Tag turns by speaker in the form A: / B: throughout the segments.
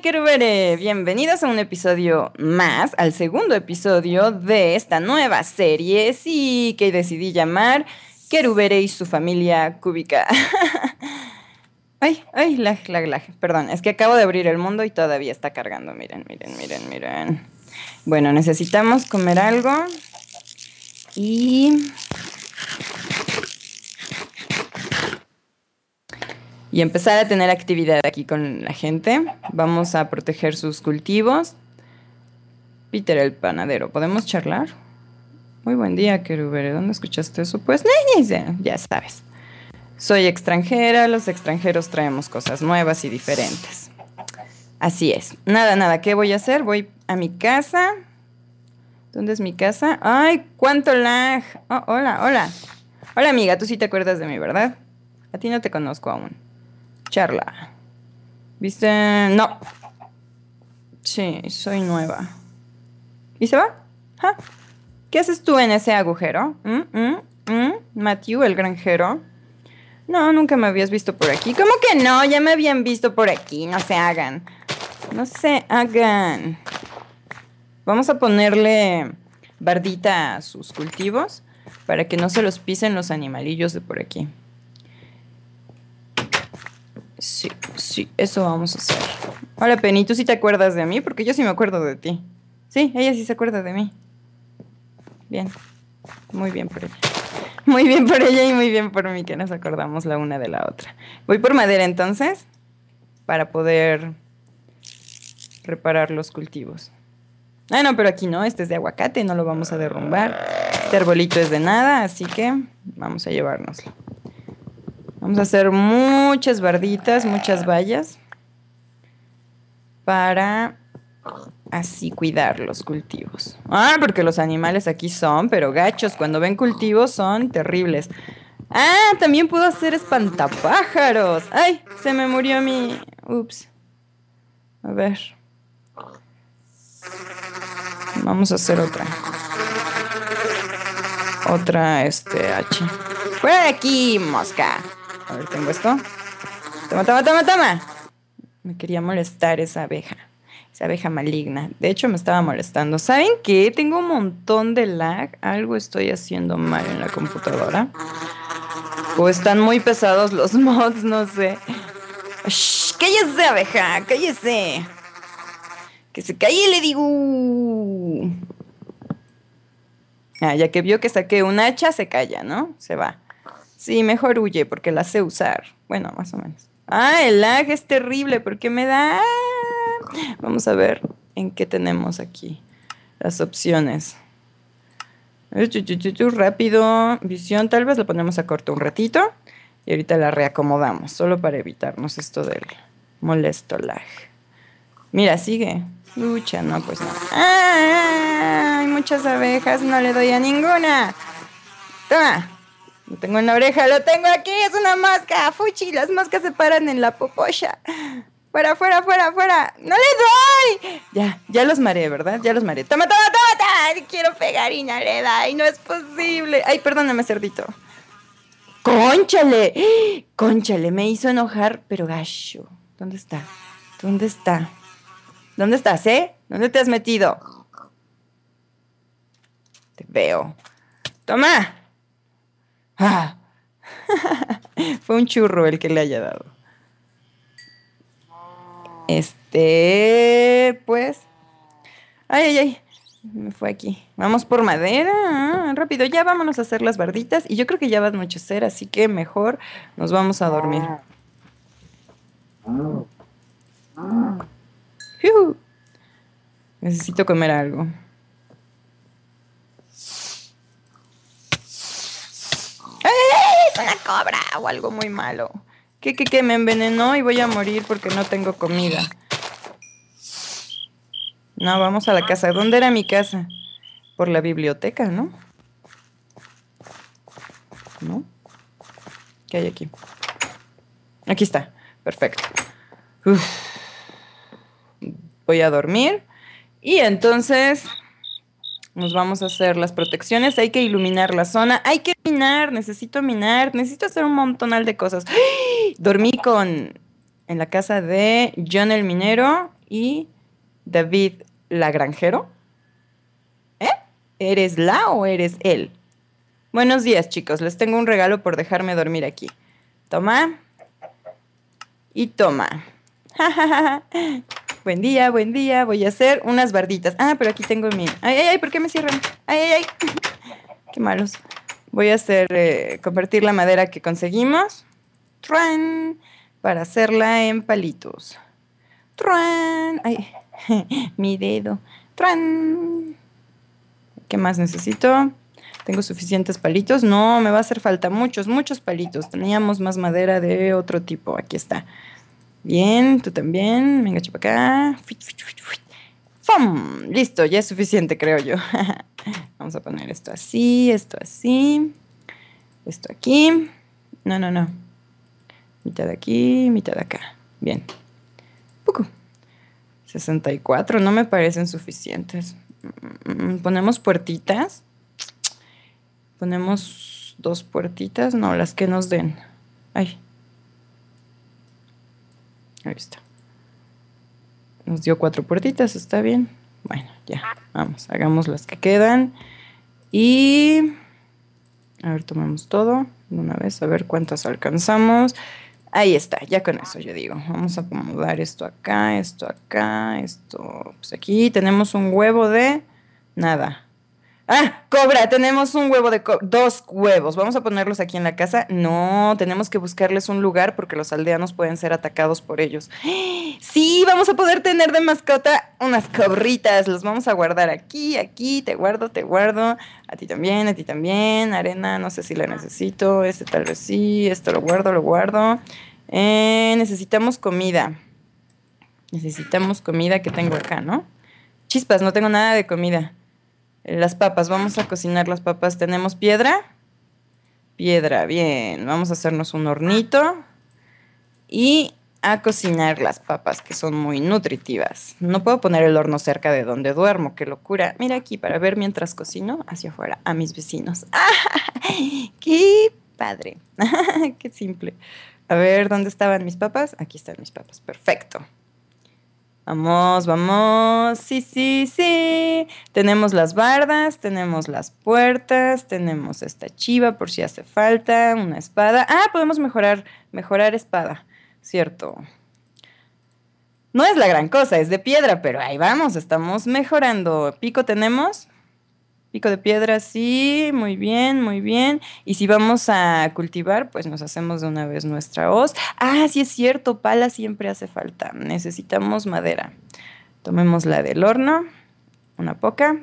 A: querubere! bienvenidos a un episodio más, al segundo episodio de esta nueva serie, sí, que decidí llamar Querubere y su familia cúbica. ay, ay, lag, lag, lag, perdón, es que acabo de abrir el mundo y todavía está cargando, miren, miren, miren, miren. Bueno, necesitamos comer algo y y empezar a tener actividad aquí con la gente. Vamos a proteger sus cultivos. Peter el panadero, ¿podemos charlar? Muy buen día, Querubere. ¿Dónde escuchaste eso? Pues, ya sabes. Soy extranjera, los extranjeros traemos cosas nuevas y diferentes. Así es. Nada, nada, ¿qué voy a hacer? Voy a mi casa. ¿Dónde es mi casa? ¡Ay, cuánto lag! Oh, hola, hola. Hola, amiga, tú sí te acuerdas de mí, ¿verdad? A ti no te conozco aún. Charla. ¿Viste? No. Sí, soy nueva. ¿Y se va? ¿Ah? ¿Qué haces tú en ese agujero? ¿Mm? ¿Mm? ¿Mm? Matthew, el granjero. No, nunca me habías visto por aquí. ¿Cómo que no? Ya me habían visto por aquí. No se hagan. No se hagan. Vamos a ponerle bardita a sus cultivos para que no se los pisen los animalillos de por aquí. Sí, sí, eso vamos a hacer. Hola, Penny, ¿tú sí te acuerdas de mí? Porque yo sí me acuerdo de ti. Sí, ella sí se acuerda de mí. Bien. Muy bien por ella. Muy bien por ella y muy bien por mí que nos acordamos la una de la otra. Voy por madera entonces para poder reparar los cultivos. Ah, no, pero aquí no, este es de aguacate, no lo vamos a derrumbar. Este arbolito es de nada, así que vamos a llevárnoslo. Vamos a hacer muchas barditas, muchas vallas para así cuidar los cultivos. Ah, porque los animales aquí son, pero gachos, cuando ven cultivos son terribles. Ah, también puedo hacer espantapájaros. Ay, se me murió mi... Ups. A ver. Vamos a hacer otra. Otra, este, H. Fuera de aquí, mosca. A ver, tengo esto. Toma, toma, toma, toma. Me quería molestar esa abeja. Esa abeja maligna. De hecho, me estaba molestando. ¿Saben qué? Tengo un montón de lag. Algo estoy haciendo mal en la computadora. O están muy pesados los mods, no sé. cállese, abeja, cállese. Que se calle, le digo. Ah, ya que vio que saqué un hacha, se calla, ¿no? Se va. Sí, mejor huye porque la sé usar. Bueno, más o menos. Ah, el lag es terrible porque me da... Vamos a ver en qué tenemos aquí las opciones. Rápido, visión, tal vez la ponemos a corto un ratito y ahorita la reacomodamos, solo para evitarnos esto del molesto lag. Mira, sigue. Lucha, no, pues no. ¡Ah! Hay muchas abejas, no le doy a ninguna. Toma. Lo tengo en la oreja, lo tengo aquí, es una máscara, Fuchi, las máscas se paran en la popocha. Fuera, fuera, fuera, fuera. ¡No le doy! Ya, ya los mareé, ¿verdad? Ya los mareé. ¡Toma, toma, toma! toma! Quiero pegar y no le da. ¡Ay, no es posible! ¡Ay, perdóname, cerdito! ¡Cónchale! ¡Cónchale! Me hizo enojar, pero gacho. ¿Dónde está? ¿Dónde está? ¿Dónde estás, eh? ¿Dónde te has metido? Te veo. ¡Toma! Fue un churro el que le haya dado. Este, pues. Ay, ay, ay. Me fue aquí. Vamos por madera. Ah, rápido, ya vámonos a hacer las barditas. Y yo creo que ya va a anochecer, así que mejor nos vamos a dormir. Ah. Necesito comer algo. una cobra o algo muy malo. Que, que, que me envenenó y voy a morir porque no tengo comida. No, vamos a la casa. ¿Dónde era mi casa? Por la biblioteca, ¿no? ¿No? ¿Qué hay aquí? Aquí está. Perfecto. Voy a dormir. Y entonces nos vamos a hacer las protecciones. Hay que iluminar la zona. Hay que necesito minar, necesito hacer un montonal de cosas. Dormí con en la casa de John el minero y David la granjero. ¿Eh? ¿Eres la o eres él? Buenos días, chicos. Les tengo un regalo por dejarme dormir aquí. Toma. Y toma. buen día, buen día. Voy a hacer unas barditas. Ah, pero aquí tengo mi. Ay, ay, ay, ¿por qué me cierran? Ay, ay, ay. qué malos. Voy a hacer, eh, convertir la madera que conseguimos tren para hacerla en palitos. Truen. Ay, mi dedo. ¡Truan! ¿Qué más necesito? Tengo suficientes palitos. No, me va a hacer falta muchos, muchos palitos. Teníamos más madera de otro tipo. Aquí está. Bien, tú también. Venga, chupa acá. ¡Fum! Listo, ya es suficiente, creo yo. Vamos a poner esto así, esto así, esto aquí. No, no, no. Mitad de aquí, mitad de acá. Bien. Poco. 64, no me parecen suficientes. Mm, ponemos puertitas. Ponemos dos puertitas, no, las que nos den. Ahí. Ahí está. Nos dio cuatro puertitas, está bien. Bueno, ya, vamos, hagamos las que quedan. Y... A ver, tomamos todo de una vez, a ver cuántas alcanzamos. Ahí está, ya con eso yo digo. Vamos a acomodar esto acá, esto acá, esto... Pues aquí tenemos un huevo de nada. Ah, cobra, tenemos un huevo de dos huevos. Vamos a ponerlos aquí en la casa. No, tenemos que buscarles un lugar porque los aldeanos pueden ser atacados por ellos. Sí, vamos a poder tener de mascota unas cobritas. Los vamos a guardar aquí, aquí. Te guardo, te guardo. A ti también, a ti también. Arena, no sé si la necesito. Este tal vez sí. Esto lo guardo, lo guardo. Eh, necesitamos comida. Necesitamos comida que tengo acá, ¿no? Chispas, no tengo nada de comida. Las papas, vamos a cocinar las papas. ¿Tenemos piedra? Piedra, bien. Vamos a hacernos un hornito y a cocinar las papas, que son muy nutritivas. No puedo poner el horno cerca de donde duermo, qué locura. Mira aquí para ver mientras cocino hacia afuera a mis vecinos. ¡Qué padre! ¡Qué simple! A ver, ¿dónde estaban mis papas? Aquí están mis papas, perfecto. Vamos, vamos. Sí, sí, sí. Tenemos las bardas, tenemos las puertas, tenemos esta chiva por si hace falta, una espada. Ah, podemos mejorar, mejorar espada, cierto. No es la gran cosa, es de piedra, pero ahí vamos, estamos mejorando. Pico tenemos. Pico de piedra, sí, muy bien, muy bien. Y si vamos a cultivar, pues nos hacemos de una vez nuestra hoz. Ah, sí es cierto, pala siempre hace falta. Necesitamos madera. Tomemos la del horno, una poca.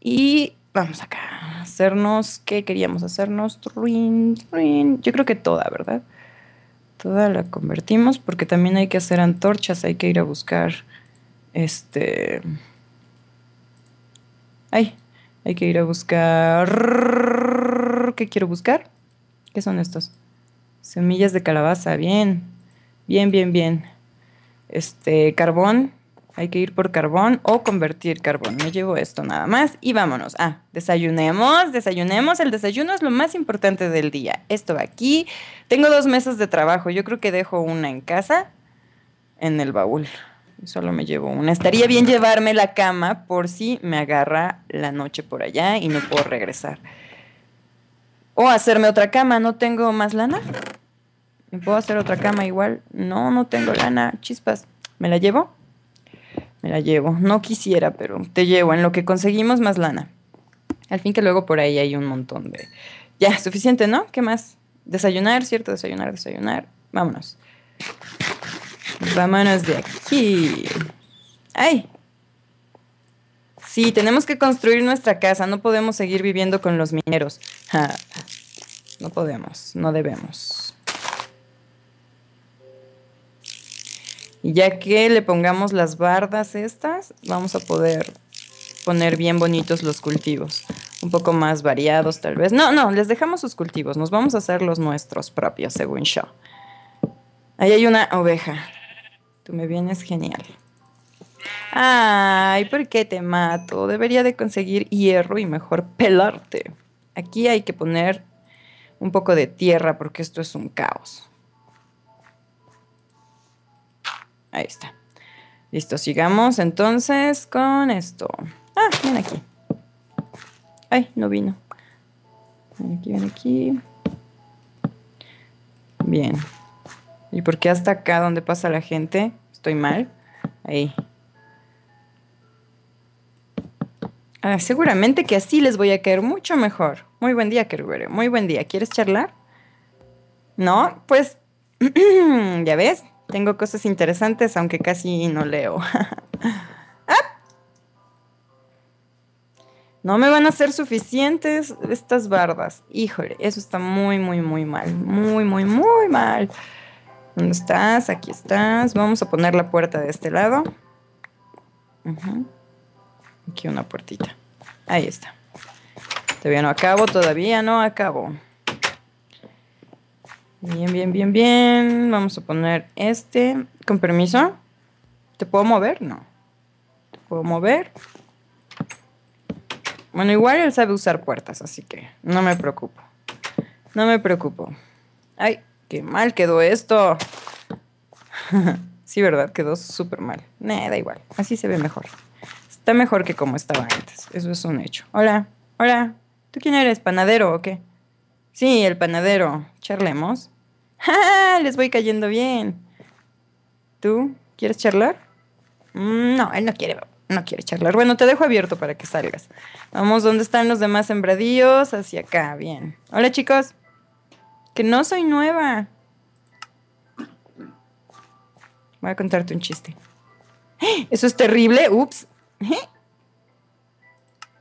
A: Y vamos acá, hacernos, ¿qué queríamos hacernos? Ruin, Yo creo que toda, ¿verdad? Toda la convertimos porque también hay que hacer antorchas, hay que ir a buscar este... Ay, hay que ir a buscar... ¿Qué quiero buscar? ¿Qué son estos? Semillas de calabaza, bien. Bien, bien, bien. Este, carbón. Hay que ir por carbón o convertir carbón. Me llevo esto nada más y vámonos. Ah, desayunemos, desayunemos. El desayuno es lo más importante del día. Esto va aquí. Tengo dos mesas de trabajo. Yo creo que dejo una en casa, en el baúl. Solo me llevo una. Estaría bien llevarme la cama por si me agarra la noche por allá y no puedo regresar. O hacerme otra cama, no tengo más lana. ¿Me puedo hacer otra cama igual? No, no tengo lana. Chispas, ¿me la llevo? Me la llevo. No quisiera, pero te llevo. En lo que conseguimos más lana. Al fin que luego por ahí hay un montón de... Ya, suficiente, ¿no? ¿Qué más? Desayunar, ¿cierto? Desayunar, desayunar. Vámonos. Vámonos de aquí. ¡Ay! Sí, tenemos que construir nuestra casa. No podemos seguir viviendo con los mineros. No podemos, no debemos. Y ya que le pongamos las bardas estas, vamos a poder poner bien bonitos los cultivos. Un poco más variados tal vez. No, no, les dejamos sus cultivos. Nos vamos a hacer los nuestros propios, según yo. Ahí hay una oveja me vienes genial. Ay, ¿por qué te mato? Debería de conseguir hierro y mejor pelarte. Aquí hay que poner un poco de tierra porque esto es un caos. Ahí está. Listo, sigamos entonces con esto. Ah, ven aquí. Ay, no vino. Ven aquí, ven aquí. Bien. ¿Y por qué hasta acá donde pasa la gente? Estoy mal. Ahí. Ah, seguramente que así les voy a caer mucho mejor. Muy buen día, Kerbero. Muy buen día. ¿Quieres charlar? No, pues ya ves, tengo cosas interesantes, aunque casi no leo. ¡Ah! No me van a ser suficientes estas bardas. Híjole, eso está muy, muy, muy mal. Muy, muy, muy mal. ¿Dónde estás? Aquí estás. Vamos a poner la puerta de este lado. Aquí una puertita. Ahí está. Todavía no acabo, todavía no acabo. Bien, bien, bien, bien. Vamos a poner este. Con permiso. ¿Te puedo mover? No. ¿Te puedo mover? Bueno, igual él sabe usar puertas, así que no me preocupo. No me preocupo. Ay, Qué mal quedó esto. sí, ¿verdad? Quedó súper mal. Nada da igual. Así se ve mejor. Está mejor que como estaba antes. Eso es un hecho. Hola, hola. ¿Tú quién eres? ¿Panadero o qué? Sí, el panadero. Charlemos. ¡Ja! Les voy cayendo bien. ¿Tú quieres charlar? Mm, no, él no quiere, no quiere charlar. Bueno, te dejo abierto para que salgas. Vamos, ¿dónde están los demás sembradíos? Hacia acá, bien. Hola chicos no soy nueva. Voy a contarte un chiste. Eso es terrible. Ups.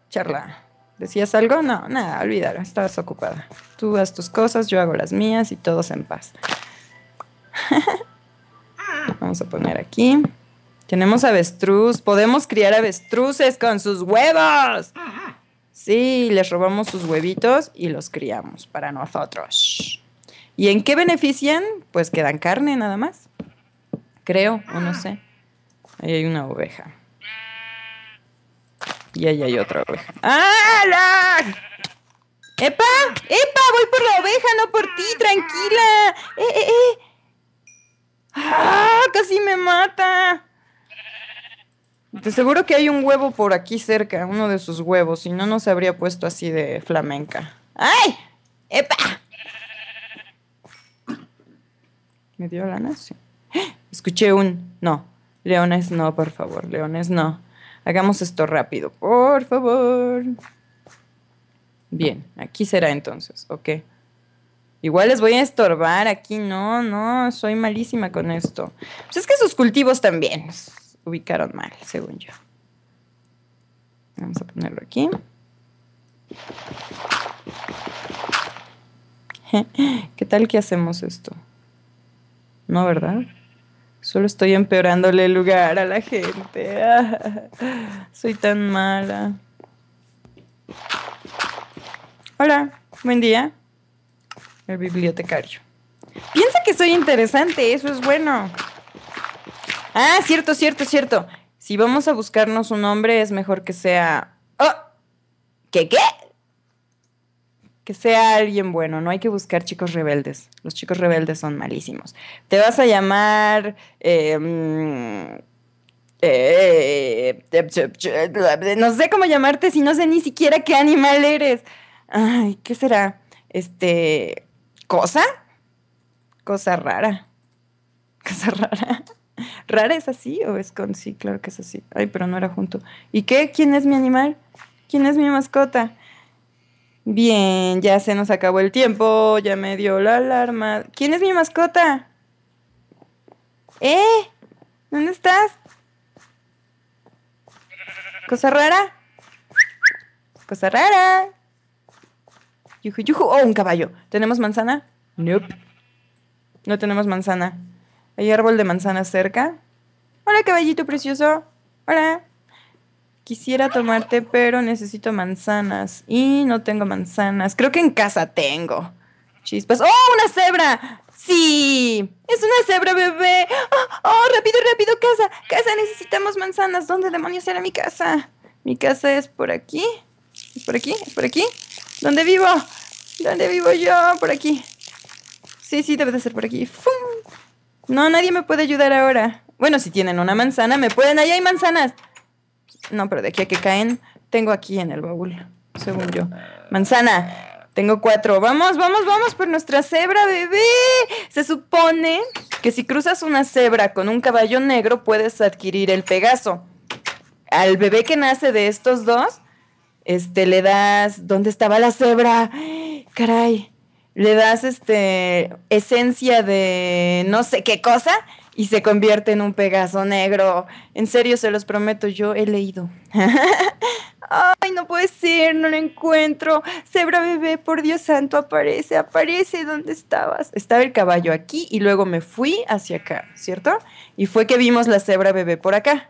A: Charla. ¿Decías algo? No, nada, olvídalo. Estabas ocupada. Tú haz tus cosas, yo hago las mías y todos en paz. Vamos a poner aquí. Tenemos avestruz. Podemos criar avestruces con sus huevos. Sí, les robamos sus huevitos y los criamos para nosotros. ¿Y en qué benefician? Pues quedan carne nada más. Creo, o no sé. Ahí hay una oveja. Y ahí hay otra oveja. ¡Ah! ¡Epa! ¡Epa! Voy por la oveja, no por ti, tranquila. ¡Eh, eh, eh! ¡Ah! ¡Casi me mata! Te seguro que hay un huevo por aquí cerca, uno de sus huevos, si no, no se habría puesto así de flamenca. ¡Ay! ¡Epa! ¿Me dio la nación Escuché un no. Leones, no, por favor. Leones, no. Hagamos esto rápido, por favor. Bien, aquí será entonces, ok. Igual les voy a estorbar aquí, no, no, soy malísima con esto. Pues es que sus cultivos también ubicaron mal, según yo. Vamos a ponerlo aquí. ¿Qué tal que hacemos esto? No, ¿verdad? Solo estoy empeorándole el lugar a la gente. soy tan mala. Hola, buen día. El bibliotecario. Piensa que soy interesante, eso es bueno. Ah, cierto, cierto, cierto. Si vamos a buscarnos un nombre es mejor que sea. ¡Oh! ¿Qué qué? que sea alguien bueno, no hay que buscar chicos rebeldes. Los chicos rebeldes son malísimos. Te vas a llamar... Em, eh, no sé cómo llamarte si no sé ni siquiera qué animal eres. Ay, ¿qué será? Este, cosa, cosa rara, cosa rara. ¿Rara es así o es con sí? Claro que es así. Ay, pero no era junto. ¿Y qué? ¿Quién es mi animal? ¿Quién es mi mascota? Bien, ya se nos acabó el tiempo, ya me dio la alarma. ¿Quién es mi mascota? ¿Eh? ¿Dónde estás? ¿Cosa rara? ¿Cosa rara? Yuju, Oh, un caballo. ¿Tenemos manzana? Nope. No tenemos manzana. ¿Hay árbol de manzana cerca? Hola, caballito precioso. Hola quisiera tomarte, pero necesito manzanas. Y no tengo manzanas. Creo que en casa tengo. Chispas. ¡Oh, una cebra! ¡Sí! ¡Es una cebra, bebé! ¡Oh, oh rápido, rápido, casa! ¡Casa, necesitamos manzanas! ¿Dónde demonios era mi casa? Mi casa es por aquí. ¿Es por aquí? ¿Es por aquí? ¿Dónde vivo? ¿Dónde vivo yo? Por aquí. Sí, sí, debe de ser por aquí. ¡Fum! No, nadie me puede ayudar ahora. Bueno, si tienen una manzana, me pueden. Allá hay manzanas. No, pero de aquí a que caen, tengo aquí en el baúl, según yo. Manzana, tengo cuatro. Vamos, vamos, vamos por nuestra cebra, bebé. Se supone que si cruzas una cebra con un caballo negro puedes adquirir el Pegaso. Al bebé que nace de estos dos, este, le das, ¿dónde estaba la cebra? Caray, le das, este, esencia de no sé qué cosa y se convierte en un Pegaso negro. En serio, se los prometo, yo he leído. Ay, no puede ser, no lo encuentro. Zebra bebé, por Dios santo, aparece, aparece, ¿dónde estabas? Estaba el caballo aquí y luego me fui hacia acá, ¿cierto? Y fue que vimos la cebra bebé por acá.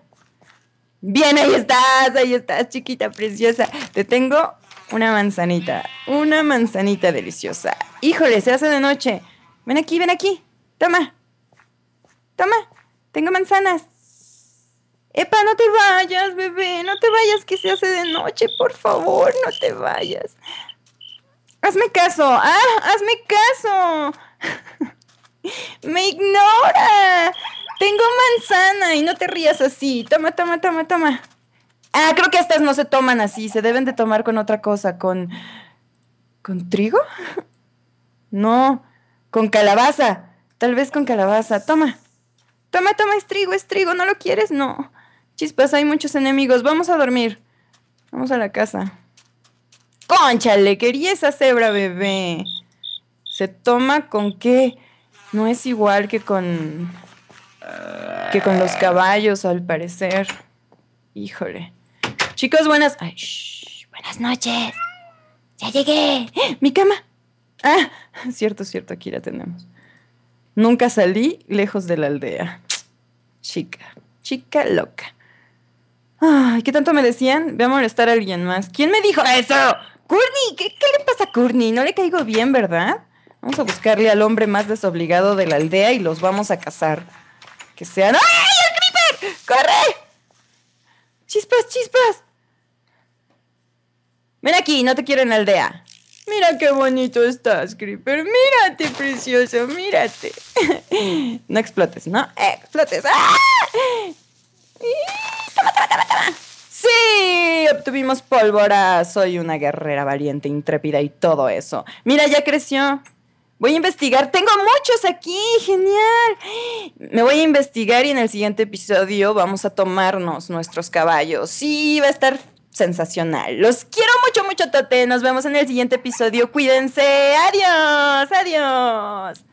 A: Bien, ahí estás, ahí estás, chiquita preciosa. Te tengo una manzanita, una manzanita deliciosa. Híjole, se hace de noche. Ven aquí, ven aquí. Toma, Toma, tengo manzanas. Epa, no te vayas, bebé, no te vayas, que se hace de noche, por favor, no te vayas. Hazme caso, ah, hazme caso. Me ignora. Tengo manzana y no te rías así. Toma, toma, toma, toma. Ah, creo que estas no se toman así, se deben de tomar con otra cosa, con... ¿Con trigo? No, con calabaza. Tal vez con calabaza. Toma. Toma, toma, es trigo, es trigo, ¿no lo quieres? No. Chispas, hay muchos enemigos, vamos a dormir. Vamos a la casa. ¡Cónchale! Quería esa cebra, bebé. Se toma con qué. No es igual que con. que con los caballos, al parecer. Híjole. Chicos, buenas. Ay, buenas noches. Ya llegué. ¡Ah! ¡Mi cama! Ah, cierto, cierto, aquí la tenemos. Nunca salí lejos de la aldea. Chica, chica loca. Ay, ¿qué tanto me decían? Voy a molestar a alguien más. ¿Quién me dijo eso? Curney, ¿Qué, le pasa a Courtney? No le caigo bien, ¿verdad? Vamos a buscarle al hombre más desobligado de la aldea y los vamos a cazar. Que sean. ¡Ay, el creeper! ¡Corre! ¡Chispas, chispas! Ven aquí, no te quiero en la aldea. Mira qué bonito estás, Creeper. Mírate, precioso, mírate. No explotes, ¿no? Explotes. ¡Ah! ¡Toma, toma, toma, toma! Sí, obtuvimos pólvora. Soy una guerrera valiente, intrépida y todo eso. Mira, ya creció. Voy a investigar. Tengo muchos aquí. Genial. Me voy a investigar y en el siguiente episodio vamos a tomarnos nuestros caballos. Sí, va a estar sensacional. Los quiero mucho, mucho, Tote. Nos vemos en el siguiente episodio. Cuídense. Adiós, adiós.